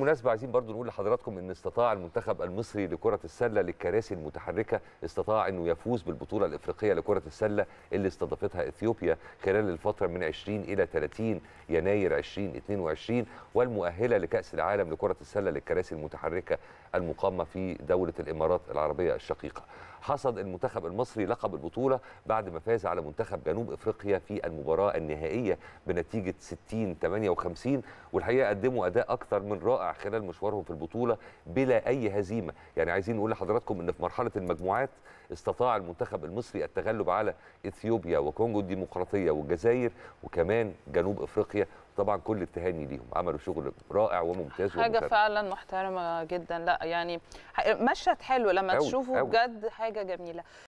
بالمناسبة عايزين برضو نقول لحضراتكم ان استطاع المنتخب المصري لكرة السلة للكراسي المتحركة استطاع انه يفوز بالبطولة الافريقية لكرة السلة اللي استضافتها اثيوبيا خلال الفترة من 20 الى 30 يناير 2022 والمؤهلة لكأس العالم لكرة السلة للكراسي المتحركة المقامة في دولة الامارات العربية الشقيقة. حصد المنتخب المصري لقب البطوله بعد ما فاز على منتخب جنوب افريقيا في المباراه النهائيه بنتيجه 60 58 والحقيقه قدموا اداء اكثر من رائع خلال مشوارهم في البطوله بلا اي هزيمه يعني عايزين نقول لحضراتكم ان في مرحله المجموعات استطاع المنتخب المصري التغلب على اثيوبيا وكونغو الديمقراطيه والجزائر وكمان جنوب افريقيا طبعا كل التهاني ليهم عملوا شغل رائع وممتاز حاجه ومسارة. فعلا محترمه جدا لا يعني مشهد حلو لما أوي تشوفه أوي. بجد حاجه جميله